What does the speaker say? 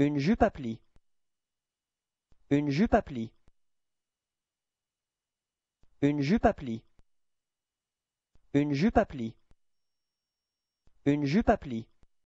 Une jupe à plis. Une jupe à plis. Une jupe à plis. Une jupe à plis. Une jupe à plis.